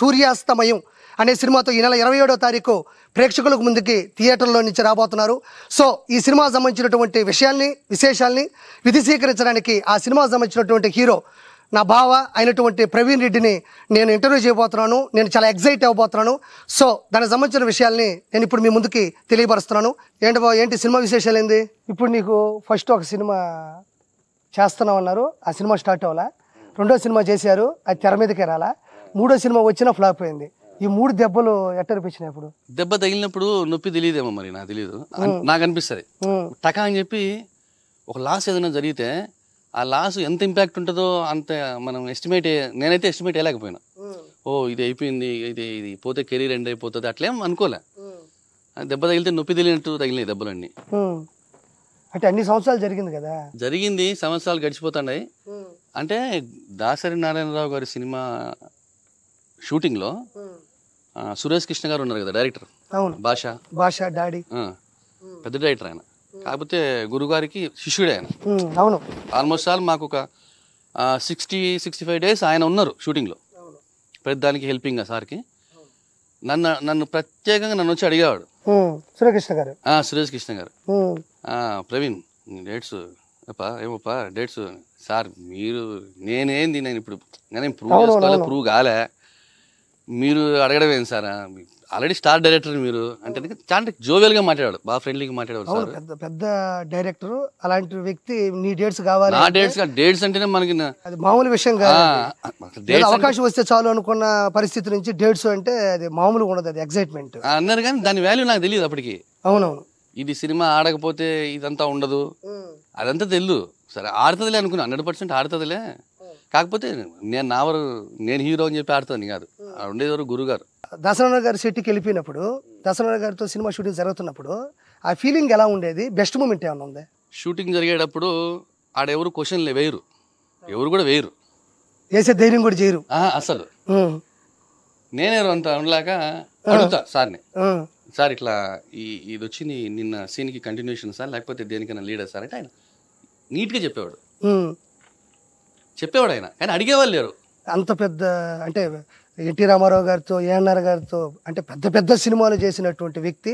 సూర్యాస్తమయం అనే సినిమాతో ఈ నెల ఇరవై ఏడో తారీఖు ప్రేక్షకులకు ముందుకి థియేటర్లో నుంచి రాబోతున్నారు సో ఈ సినిమా సంబంధించినటువంటి విషయాల్ని విశేషాల్ని స్వీకరించడానికి ఆ సినిమా సంబంధించినటువంటి హీరో నా బావ అయినటువంటి ప్రవీణ్ రెడ్డిని నేను ఇంటర్వ్యూ చేయబోతున్నాను నేను చాలా ఎగ్జైట్ అవ్వబోతున్నాను సో దానికి సంబంధించిన విషయాల్ని నేను ఇప్పుడు మీ ముందుకి తెలియపరుస్తున్నాను ఏంటి బావ ఏంటి సినిమా విశేషాలు ఏంది ఇప్పుడు నీకు ఫస్ట్ ఒక సినిమా చేస్తున్నావు అన్నారు ఆ సినిమా స్టార్ట్ అవ్వాలా రెండో సినిమా చేశారు అది తెర మీదకి రాలా మూడో సినిమా వచ్చినా ఫ్లాప్ అయింది ఈ మూడు దెబ్బలు ఎట్టనిపించినాయి ఇప్పుడు దెబ్బ తగిలినప్పుడు నొప్పి తెలియదేమో మరి నాకు తెలియదు నాకు అనిపిస్తుంది టకా అని చెప్పి ఒక లాస్ ఏదైనా జరిగితే ఆ లాస్ ఎంత ఇంపాక్ట్ ఉంటుందో అంత మనం ఎస్టిమేట్ నేనైతే ఎస్టిమేట్ వేయలేకపోయినా ఓ ఇది అయిపోయింది ఇది ఇది పోతే కెరీర్ ఎండ్ అయిపోతుంది అట్లేం అనుకోలే దెబ్బ తగిలితే నొప్పి తెలియనట్టు తగిలినాయి దెబ్బలన్నీ అంటే అన్ని సంవత్సరాలు జరిగింది కదా జరిగింది సంవత్సరాలు గడిచిపోతున్నాయి అంటే దాసరి నారాయణరావు గారి సినిమా షూటింగ్లో సురేష్ కృష్ణ గారు ఉన్నారు కదా డైరెక్టర్ అవును భాష భాష డాడీ పెద్ద డైరెక్టర్ ఆయన కాకపోతే గురుగారికి శిష్యుడే ఆయన అవును ఆల్మోస్ట్ ఆల్ మాకు ఒక సిక్స్టీ సిక్స్టీ ఫైవ్ డేస్ ఆయన ఉన్నారు షూటింగ్లో ప్రతి దానికి హెల్పింగ్ సార్కి నన్ను నన్ను ప్రత్యేకంగా నన్ను వచ్చి అడిగేవాడు సురేష్ గారు సురేష్ కృష్ణ గారు ప్రవీణ్ డేట్స్ ఏపా ఏమోపా డేట్స్ సార్ మీరు నేనేంది నేను ఇప్పుడు ప్రూవ్ చేసుకోవాలి ప్రూవ్ కాలే మీరు అడగడం ఏం సార్ ఆల్రెడీ స్టార్ డైరెక్టర్ మీరు అంటే చాలా గా మాట్లాడాడు బాగా ఫ్రెండ్లీగా మాట్లాడారు పెద్ద పెద్ద డైరెక్టర్ అలాంటి వ్యక్తి నీ డేట్స్ కావాలి ఆ డేట్స్ డేట్స్ అంటేనే మనకి అది మామూలు విషయం కాదు అవకాశం వస్తే చాలు అనుకున్న పరిస్థితి నుంచి డేట్స్ అంటే అది మామూలుగా ఉండదు అది ఎక్సైట్మెంట్ అన్నారు కానీ దాని వాల్యూ నాకు తెలియదు అప్పటికి అవునవును ఇది సినిమా ఆడకపోతే ఇదంతా ఉండదు అదంతా తెలుదు సరే ఆడుతుందిలే అనుకున్నాను హండ్రెడ్ పర్సెంట్ ఆడుతుందిలే కాకపోతే నేను నా నేను హీరో అని చెప్పి ఆడుతాను కాదు ఉండేది వరకు గురుగారు దసరా గారు సెట్కి వెళ్ళిపోయినప్పుడు దసరా గారితో సినిమా షూటింగ్ జరుగుతున్నప్పుడు ఆ ఫీలింగ్ ఎలా ఉండేది బెస్ట్ మూమెంట్ ఏమైనా ఉంది షూటింగ్ జరిగేటప్పుడు ఆడ ఎవరు క్వశ్చన్లు వేయరు ఎవరు కూడా వేయరు వేసే ధైర్యం కూడా చేయరు అసలు నేనే అంత ఉండలేక అడుగుతా సార్ని సార్ ఇట్లా ఈ ఇది వచ్చింది నిన్న సీన్కి కంటిన్యూషన్ సార్ లేకపోతే దేనికైనా లీడర్ సార్ అంటే ఆయన నీట్గా చెప్పేవాడు చెప్పేవాడు ఆయన కానీ అడిగేవాళ్ళు లేరు అంత పెద్ద అంటే ఎన్టీ రామారావు గారితో ఏఎన్ఆర్ గారితో అంటే పెద్ద పెద్ద సినిమాలు చేసినటువంటి వ్యక్తి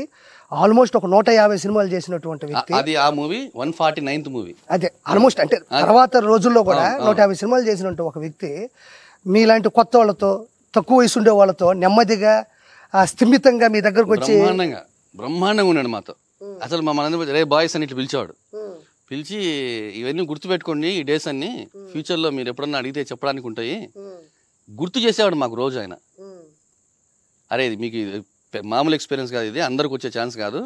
ఆల్మోస్ట్ ఒక నూట యాభై సినిమాలు చేసినటువంటి వ్యక్తి అది ఆ movie one forty ninth movie అదే ఆల్మోస్ట్ అంటే తర్వాత రోజుల్లో కూడా నూట యాభై సినిమాలు చేసినట్టు ఒక వ్యక్తి మీలాంటి కొత్త వాళ్ళతో తక్కువ వయసు ఉండే వాళ్ళతో నెమ్మదిగా స్థిమితంగా మీ దగ్గరకు వచ్చి బ్రహ్మాండంగా బ్రహ్మాండంగా ఉన్నాడు మాతో అసలు మా మమ్మల్ని రే బాయ్స్ అని ఇట్లా పిలిచేవాడు పిలిచి ఇవన్నీ గుర్తుపెట్టుకోండి ఈ డేస్ అన్ని ఫ్యూచర్లో మీరు ఎప్పుడన్నా అడిగితే చెప్పడానికి ఉంటాయి గుర్తు చేసేవాడు మాకు రోజు ఆయన అరే ఇది మీకు మామూలు ఎక్స్పీరియన్స్ కాదు ఇది అందరికి వచ్చే ఛాన్స్ కాదు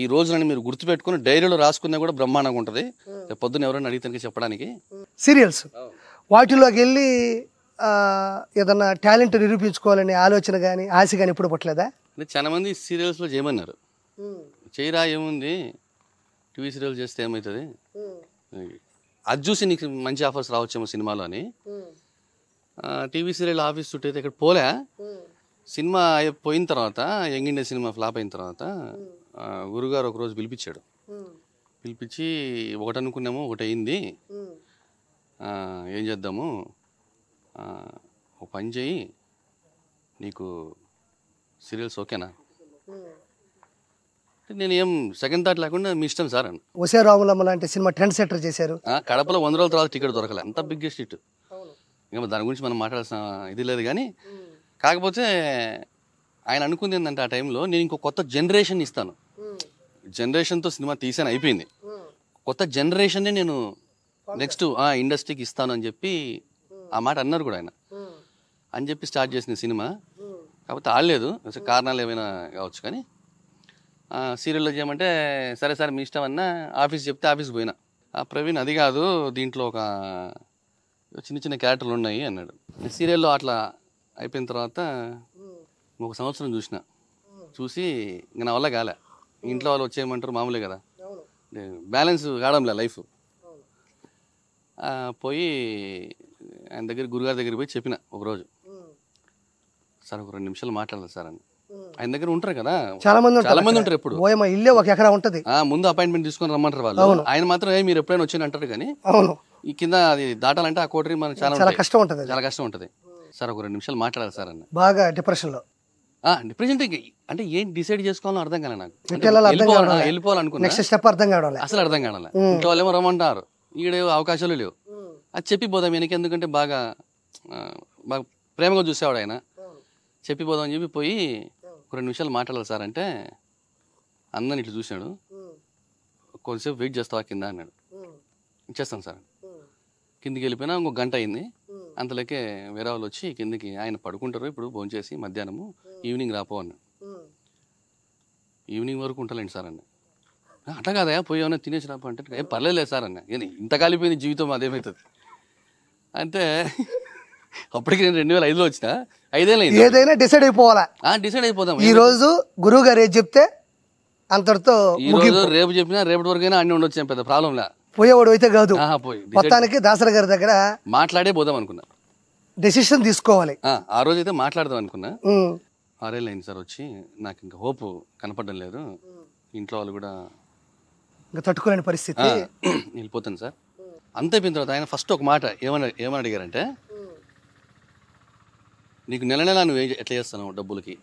ఈ రోజునని మీరు గుర్తుపెట్టుకుని డైరీలో రాసుకునే కూడా బ్రహ్మాండంగా ఉంటుంది పొద్దున్న ఎవరైనా అడిగితే చెప్పడానికి సీరియల్స్ వాటిలోకి వెళ్ళి ఏదన్నా టాలెంట్ నిరూపించుకోవాలనే ఆలోచన కానీ ఆశ కానీ ఎప్పుడు పట్టలేదా చాలా మంది సీరియల్స్లో చేయమన్నారు చేయరా ఏముంది టీవీ సీరియల్ e చేస్తే ఏమవుతుంది అది చూసి నీకు మంచి ఆఫర్స్ రావచ్చేమో సినిమాలో అని టీవీ సీరియల్ ఆఫీస్ చుట్టూ అయితే ఇక్కడ పోలే సినిమా పోయిన తర్వాత యంగ్ ఇండియా సినిమా ఫ్లాప్ అయిన తర్వాత గురుగారు ఒకరోజు పిలిపించాడు పిలిపించి ఒకటి అనుకున్నాము ఒకటి అయింది ఏం చేద్దాము ఒక పని చేయి నీకు సీరియల్స్ ఓకేనా నేను ఏం సెకండ్ థాట్ లేకుండా మీ ఇష్టం సార్ అని ఒసే రాములమ్మ లాంటి సినిమా ట్రెండ్ సెట్టర్ చేశారు కడపలో వంద రోజుల తర్వాత టికెట్ దొరకలే అంత బిగ్గెస్ట్ హిట్ ఇంకా దాని గురించి మనం మాట్లాడాల్సిన ఇది లేదు కానీ కాకపోతే ఆయన అనుకుంది ఏంటంటే ఆ టైంలో నేను ఇంకో కొత్త జనరేషన్ ఇస్తాను జనరేషన్తో సినిమా తీసాను అయిపోయింది కొత్త జనరేషన్నే నేను నెక్స్ట్ ఆ ఇండస్ట్రీకి ఇస్తాను అని చెప్పి ఆ మాట అన్నారు కూడా ఆయన అని చెప్పి స్టార్ట్ చేసిన సినిమా కాకపోతే ఆడలేదు అసలు కారణాలు ఏమైనా కావచ్చు కానీ సీరియల్లో చేయమంటే సరే సార్ మీ ఇష్టం అన్న ఆఫీస్ చెప్తే ఆఫీస్ పోయినా ఆ ప్రవీణ్ అది కాదు దీంట్లో ఒక చిన్న చిన్న క్యారెక్టర్లు ఉన్నాయి అన్నాడు సీరియల్లో అట్లా అయిపోయిన తర్వాత ఒక సంవత్సరం చూసిన చూసి ఇంక నా వల్ల కాలే ఇంట్లో వాళ్ళు వచ్చేయమంటారు మామూలే కదా బ్యాలెన్స్ కావడంలే లైఫ్ పోయి ఆయన దగ్గర గురుగారి దగ్గర పోయి చెప్పిన ఒకరోజు సార్ ఒక రెండు నిమిషాలు మాట్లాడాలి సార్ అని ఆయన దగ్గర ఉంటారు కదా చాలా మంది చాలా మంది ఉంటారు ఎప్పుడు ఇల్లే ఒక ఎకరా ఉంటది ముందు అపాయింట్మెంట్ తీసుకొని రమ్మంటారు వాళ్ళు ఆయన మాత్రమే మీరు ఎప్పుడైనా వచ్చి అంటారు కానీ అవును ఈ కింద అది దాటాలంటే ఆ కోటరీ మనం చాలా చాలా కష్టం ఉంటది చాలా కష్టం ఉంటది సార్ ఒక రెండు నిమిషాలు మాట్లాడాలి సార్ అన్న బాగా డిప్రెషన్ లో డిప్రెషన్ అంటే ఏం డిసైడ్ చేసుకోవాలో అర్థం కాలే నాకు వెళ్ళిపోవాలనుకున్నా నెక్స్ట్ స్టెప్ అర్థం కావాలి అసలు అర్థం కావాలి ఇంట్లో వాళ్ళు ఏమో రమ్మంటారు ఈడే అవకాశాలు లేవు అది చెప్పిపోదాం వెనక ఎందుకంటే బాగా బాగా ప్రేమగా చూసేవాడు ఆయన చెప్పిపోదాం అని చెప్పి పోయి ఒక రెండు నిమిషాలు మాట్లాడాలి సార్ అంటే అన్నని ఇట్లా చూశాడు కొంతసేపు వెయిట్ చేస్తావా కింద అన్నాడు ఇచ్చేస్తాను సార్ కిందికి వెళ్ళిపోయినా ఇంకో గంట అయింది అంతలోకే వేరే వాళ్ళు వచ్చి కిందికి ఆయన పడుకుంటారు ఇప్పుడు భోంచేసి మధ్యాహ్నము ఈవినింగ్ రాపో అన్నాడు ఈవినింగ్ వరకు ఉంటలేండి సార్ అన్న అట్లా కాదయా పోయేమన్నా తినేసి రాపో అంటే ఏం పర్లేదు సార్ అన్న ఇంత కాలిపోయింది జీవితం అదేమవుతుంది అంటే అప్పటికి నేను రెండు వేల ఐదులో వచ్చిన ఐదేళ్ళు ఏదైనా డిసైడ్ అయిపోవాలా డిసైడ్ అయిపోదాం ఈ రోజు గురువు గారు ఏది చెప్తే అంతటితో ఈ రోజు రేపు చెప్పినా రేపటి వరకైనా అన్ని ఉండొచ్చు పెద్ద ప్రాబ్లం లే పోయేవాడు అయితే కాదు పోయి మొత్తానికి దాసరి గారి దగ్గర మాట్లాడే పోదాం అనుకున్నా డెసిషన్ తీసుకోవాలి ఆ రోజు అయితే మాట్లాడదాం అనుకున్నా ఆరేళ్ళు అయింది సార్ వచ్చి నాకు ఇంకా హోప్ కనపడడం లేదు ఇంట్లో వాళ్ళు కూడా ఇంకా తట్టుకోలేని పరిస్థితి వెళ్ళిపోతాను సార్ అంతే అయిపోయిన తర్వాత ఆయన ఫస్ట్ ఒక మాట ఏమని ఏమని అడిగారంటే నీకు నెల నెల నువ్వు ఎట్లా చేస్తాను డబ్బులకి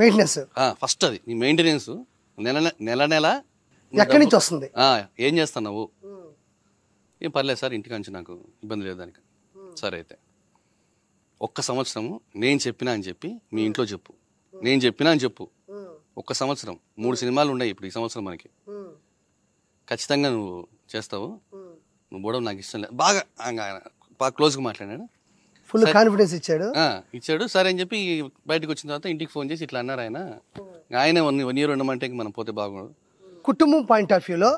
మెయింటెనెన్స్ ఫస్ట్ అది నీ మెయింటెనెన్స్ నెల నెల నెల ఎక్కడి నుంచి వస్తుంది ఏం చేస్తున్నావు ఏం పర్లేదు సార్ నుంచి నాకు ఇబ్బంది లేదు దానికి సరే అయితే ఒక్క సంవత్సరం నేను చెప్పినా అని చెప్పి మీ ఇంట్లో చెప్పు నేను చెప్పినా అని చెప్పు ఒక్క సంవత్సరం మూడు సినిమాలు ఉన్నాయి ఇప్పుడు ఈ సంవత్సరం మనకి ఖచ్చితంగా నువ్వు చేస్తావు నువ్వు కూడా నాకు ఇష్టం లేదు బాగా బాగా క్లోజ్గా మాట్లాడాను ఫుల్ కాన్ఫిడెన్స్ ఇచ్చాడు ఇచ్చాడు సరే అని చెప్పి బయటకు వచ్చిన తర్వాత ఇంటికి ఫోన్ చేసి ఇట్లా అన్నారు ఆయన ఆయన వన్ వన్ ఇయర్ ఉండమంటే మనం పోతే బాగుండు కుటుంబం పాయింట్ ఆఫ్ వ్యూలో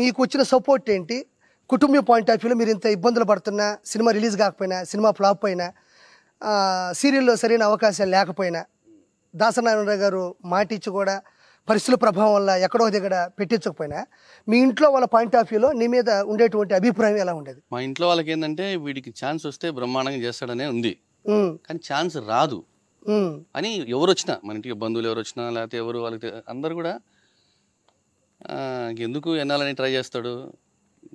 మీకు వచ్చిన సపోర్ట్ ఏంటి కుటుంబ పాయింట్ ఆఫ్ వ్యూలో మీరు ఇంత ఇబ్బందులు పడుతున్నా సినిమా రిలీజ్ కాకపోయినా సినిమా ఫ్లాప్ అయినా సీరియల్లో సరైన అవకాశాలు లేకపోయినా దాసనారాయణ గారు మాటిచ్చి కూడా పరిస్థితుల ప్రభావం వల్ల ఎక్కడో దగ్గర పెట్టించకపోయినా మీ ఇంట్లో వాళ్ళ పాయింట్ ఆఫ్ వ్యూలో నీ మీద ఉండేటువంటి అభిప్రాయం ఎలా ఉండేది మా ఇంట్లో వాళ్ళకి ఏంటంటే వీడికి ఛాన్స్ వస్తే బ్రహ్మాండంగా చేస్తాడనే ఉంది కానీ ఛాన్స్ రాదు అని ఎవరు వచ్చినా మన ఇంటికి బంధువులు ఎవరు వచ్చినా లేకపోతే ఎవరు వాళ్ళకి అందరు కూడా ఎందుకు ఎన్నాలని ట్రై చేస్తాడు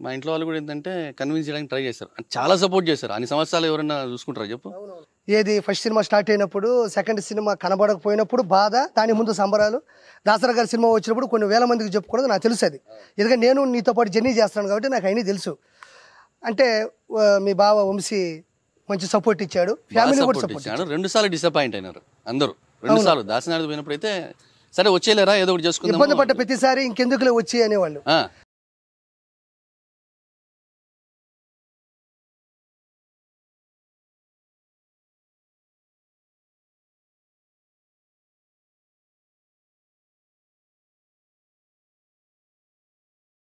మా ఇంట్లో వాళ్ళు కూడా ఏంటంటే కన్విన్స్ చేయడానికి ట్రై చేస్తారు చాలా సపోర్ట్ చేస్తారు అన్ని సంవత్సరాలు ఎవరైనా చూసుకుంటారా చెప్పు ఏది ఫస్ట్ సినిమా స్టార్ట్ అయినప్పుడు సెకండ్ సినిమా కనబడకపోయినప్పుడు బాధ దాని ముందు సంబరాలు దాసరా గారి సినిమా వచ్చినప్పుడు కొన్ని వేల మందికి చెప్పుకోవడం నాకు తెలుసు అది ఎందుకంటే నేను నీతో పాటు జర్నీ చేస్తున్నాను కాబట్టి నాకు అయినా తెలుసు అంటే మీ బావ వంశీ మంచి సపోర్ట్ ఇచ్చాడు ఫ్యామిలీ కూడా సపోర్ట్ ఇచ్చాడు రెండు సార్లు డిసప్పాయింట్ అయినారు అందరూ రెండు సార్లు దాసనాడు పోయినప్పుడు అయితే సరే వచ్చేలేరా ఏదో ఒకటి చేసుకుందాం ఇబ్బంది పడ్డ ప్రతిసారి ఇంకెందుకులే వచ్చి అనేవాళ్ళు